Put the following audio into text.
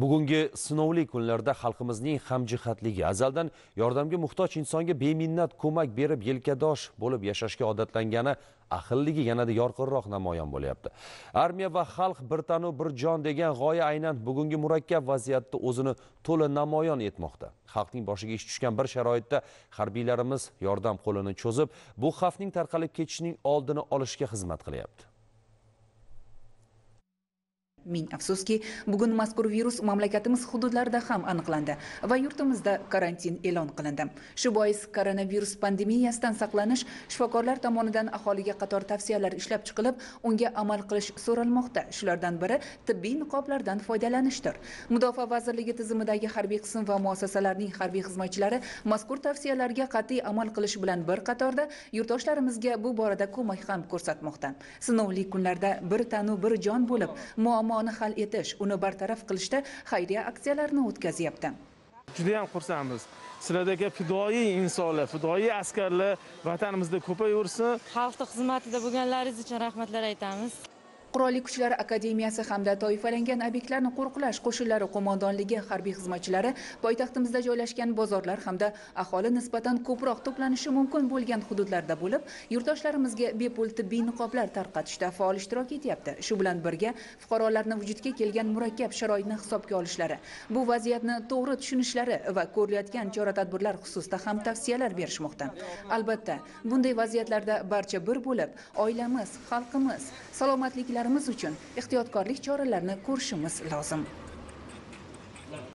bugungi sinovli kunlarda xalqimizning hamjihatligi azaldan yordamga muhtoj insonga beminnat ko'mak berib yelkadosh bo'lib yashashga odatlangani ahilligi yanada yorqinroq namoyon bo'lyapti armiya va xalq bir tanu bir jon degan g'oya aynan bugungi murakkab vaziyatda o'zini to'la namoyon etmoqda xalqning boshiga ish tushgan bir sharoitda harbiylarimiz yordam qo'lini cho'zib bu xavfning tarqalib ketishining oldini olishga xizmat qilyapti ming afsuski bugun mazkur virus mamlakatimiz hududlarida ham aniqlandi va yurtimizda karantin e'lon qilindi shu bois koronavirus pandemiyasidan saqlanish shifokorlar tomonidan aholiga qator tavsiyalar ishlab chiqilib unga amal qilish so'ralmoqda shulardan biri tibbiy niqoblardan foydalanishdir mudofaa vazirligi tizimidagi harbiy qism va muassasalarning harbiy xizmatchilari mazkur tavsiyalarga qat'iy amal qilish bilan bir qatorda yurtdoshlarimizga bu borada ko'mak ham ko'rsatmoqda sinovli kunlarda bir tanu bir jon bo'lib muammo muammoni hal etish uni bartaraf qilishda xayriya aksiyalarini o'tkazyapti judayam xursandmiz sizlardagi fidoyi insonlar fidoyi askarlar vatanimizda ko'payaversin xalqni xizmatida bo'lganlaringiz uchun rahmatlar aytamiz qurolli kuchlar akademiyasi hamda toifalangan obyektlarni qo'riqlash qo'shinlari qo'mondonligi harbiy xizmatchilari poytaxtimizda joylashgan bozorlar hamda aholi nisbatan ko'proq to'planishi mumkin bo'lgan hududlarda bo'lib yurtdoshlarimizga bepul tibbiy niqoblar tarqatishda faol ishtirok etyapti shu bilan birga fuqarolarni vujudga kelgan murakkab sharoitni hisobga olishlari bu vaziyatni to'g'ri tushunishlari va ko'rilayotgan chora tadbirlar xususida ham tavsiyalar berishmoqda albatta bunday vaziyatlarda barcha bir bo'lib oilamiz xalqimiz salomatlik bolalarimiz uchun ehtiyotkorlik choralarini ko'rishimiz lozim